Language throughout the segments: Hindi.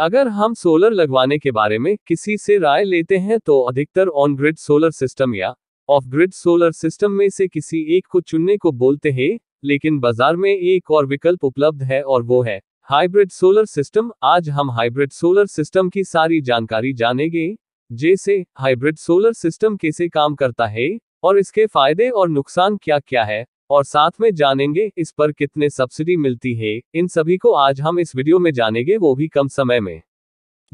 अगर हम सोलर लगवाने के बारे में किसी से राय लेते हैं तो अधिकतर ऑन ग्रिड सोलर सिस्टम या ऑफ ग्रिड सोलर सिस्टम में से किसी एक को चुनने को बोलते हैं लेकिन बाजार में एक और विकल्प उपलब्ध है और वो है हाइब्रिड सोलर सिस्टम आज हम हाइब्रिड सोलर सिस्टम की सारी जानकारी जानेंगे जैसे हाइब्रिड सोलर सिस्टम कैसे काम करता है और इसके फायदे और नुकसान क्या क्या है और साथ में जानेंगे इस पर कितने सब्सिडी मिलती है इन सभी को आज हम इस वीडियो में जानेंगे वो भी कम समय में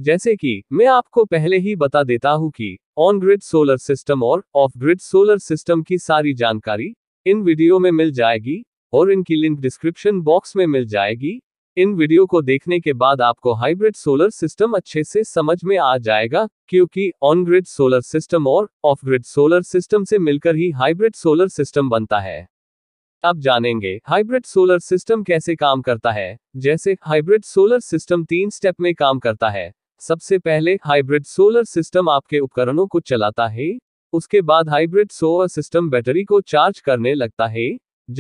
जैसे कि मैं आपको पहले ही बता देता हूँ कि ऑन ग्रिड सोलर सिस्टम और ऑफ ग्रिड सोलर सिस्टम की सारी जानकारी इन वीडियो में मिल जाएगी और इनकी लिंक डिस्क्रिप्शन बॉक्स में मिल जाएगी इन वीडियो को देखने के बाद आपको हाइब्रिड सोलर सिस्टम अच्छे से समझ में आ जाएगा क्योंकि ऑन ग्रिड सोलर सिस्टम और ऑफ ग्रिड सोलर सिस्टम से मिलकर ही हाइब्रिड सोलर सिस्टम बनता है अब जानेंगे हाइब्रिड सोलर सिस्टम कैसे काम करता है जैसे हाइब्रिड सोलर सिस्टम तीन स्टेप में काम करता है सबसे पहले हाइब्रिड सोलर सिस्टम आपके उपकरणों को चलाता है उसके बाद हाइब्रिड सोलर सिस्टम बैटरी को चार्ज करने लगता है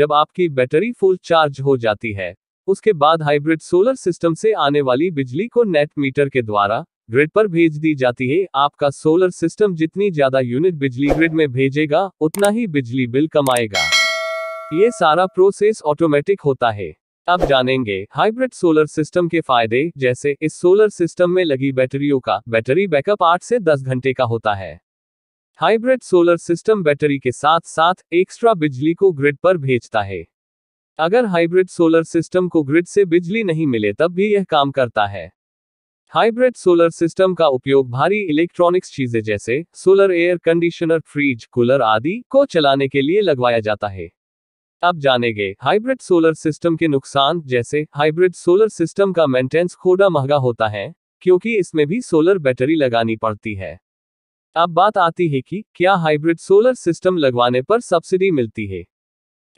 जब आपकी बैटरी फुल चार्ज हो जाती है उसके बाद हाइब्रिड सोलर सिस्टम से आने वाली बिजली को नेट मीटर के द्वारा ग्रिड पर भेज दी जाती है आपका सोलर सिस्टम जितनी ज्यादा यूनिट बिजली ग्रिड में भेजेगा उतना ही बिजली बिल कमाएगा ये सारा प्रोसेस ऑटोमेटिक होता है अब जानेंगे हाइब्रिड सोलर सिस्टम के फायदे जैसे इस सोलर सिस्टम में लगी बैटरियों का बैटरी बैकअप 8 से 10 घंटे का होता है हाइब्रिड सोलर सिस्टम बैटरी के साथ साथ एक्स्ट्रा बिजली को ग्रिड पर भेजता है अगर हाइब्रिड सोलर सिस्टम को ग्रिड से बिजली नहीं मिले तब भी यह काम करता है हाइब्रिड सोलर सिस्टम का उपयोग भारी इलेक्ट्रॉनिक्स चीजें जैसे solar air conditioner fridge cooler आदि को चलाने के लिए लगवाया जाता है अब जानेंगे हाइब्रिड सोलर सिस्टम के नुकसान जैसे हाइब्रिड सोलर सिस्टम का मेंटेनेंस थोड़ा महंगा होता है क्योंकि इसमें भी सोलर बैटरी लगानी पड़ती है अब बात आती है कि क्या हाइब्रिड सोलर सिस्टम लगवाने पर सब्सिडी मिलती है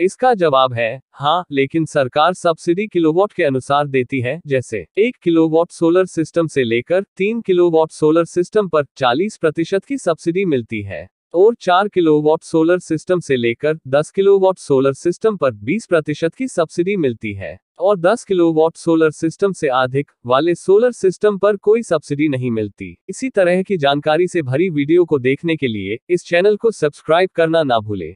इसका जवाब है हाँ लेकिन सरकार सब्सिडी किलोवाट के अनुसार देती है जैसे एक किलोवाट सोलर सिस्टम से लेकर तीन किलोवाट सोलर सिस्टम पर 40 प्रतिशत की सब्सिडी मिलती है और 4 किलोवाट सोलर सिस्टम से लेकर 10 किलोवाट सोलर सिस्टम पर 20 प्रतिशत की सब्सिडी मिलती है और 10 किलोवाट सोलर सिस्टम से अधिक वाले सोलर सिस्टम पर कोई सब्सिडी नहीं मिलती इसी तरह की जानकारी से भरी वीडियो को देखने के लिए इस चैनल को सब्सक्राइब करना ना भूले